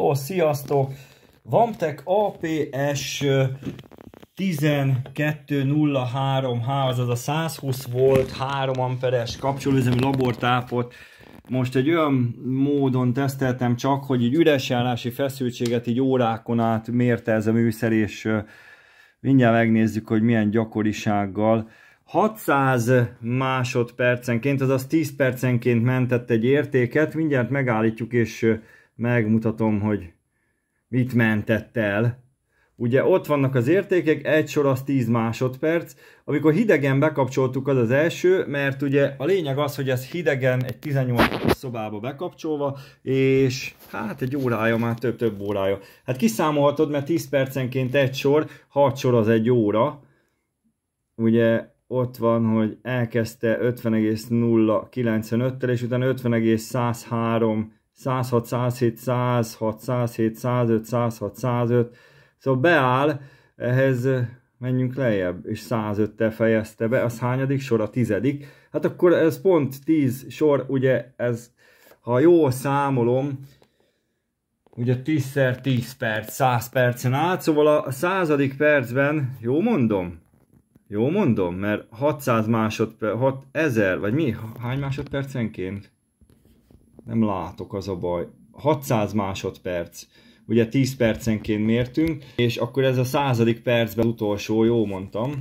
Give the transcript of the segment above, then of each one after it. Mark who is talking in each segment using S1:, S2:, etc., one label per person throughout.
S1: ó, sziasztok! Vamtek APS 1203H, azaz a 120 volt, 3 amperes kapcsolóüzemű labortápot most egy olyan módon teszteltem csak, hogy egy üresjárlási feszültséget így órákon át mérte ez a műszer, és mindjárt megnézzük, hogy milyen gyakorisággal. 600 másodpercenként, azaz 10 percenként mentett egy értéket, mindjárt megállítjuk és megmutatom, hogy mit mentett el. Ugye ott vannak az értékek, egy sor az 10 másodperc. Amikor hidegen bekapcsoltuk, az az első, mert ugye a lényeg az, hogy ez hidegen egy 18 szobába bekapcsolva, és hát egy órája már több-több órája. Hát kiszámolhatod, mert 10 percenként egy sor, 6 sor az egy óra. Ugye ott van, hogy elkezdte 50,095-tel, és utána 50,103 106, 107, 106, 107, 105, 106, 105, szóval beáll, ehhez menjünk lejjebb, és 105-tel fejezte be, az hányadik sor, a tizedik, hát akkor ez pont 10 sor, ugye ez, ha jól számolom, ugye 10-szer 10 perc, 100 percen át, szóval a századik percben, jó mondom? Jó mondom, mert 600 másodperc, 6000, vagy mi? Hány másodpercenként? nem látok, az a baj. 600 másodperc. Ugye 10 percenként mértünk, és akkor ez a századik percben utolsó, jó mondtam.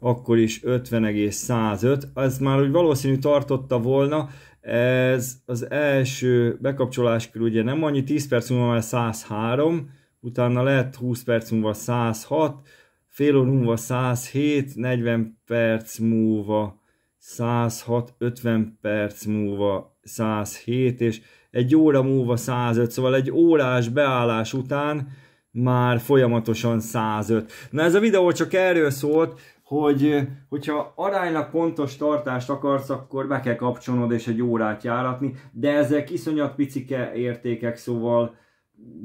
S1: Akkor is 50,105. Ez már úgy valószínű tartotta volna, ez az első bekapcsolás körül, ugye nem annyi, 10 perc múlva már 103, utána lett 20 perc múlva 106, fél óra múlva 107, 40 perc múlva 106, 50 perc múlva 107, és egy óra múlva 105, szóval egy órás beállás után már folyamatosan 105. Na ez a videó csak erről szólt, hogy hogyha aránylag pontos tartást akarsz, akkor be kell kapcsolnod és egy órát járatni, de ezek iszonyat picike értékek, szóval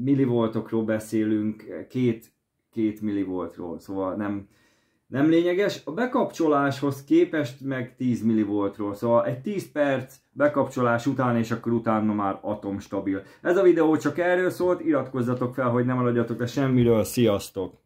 S1: millivoltokról beszélünk, két, két millivoltról, szóval nem, nem lényeges. A bekapcsoláshoz képest meg 10 millivoltról, szóval egy 10 perc bekapcsolás után, és akkor utána már atomstabil. Ez a videó csak erről szólt, iratkozzatok fel, hogy nem maradjatok le semmiről, sziasztok!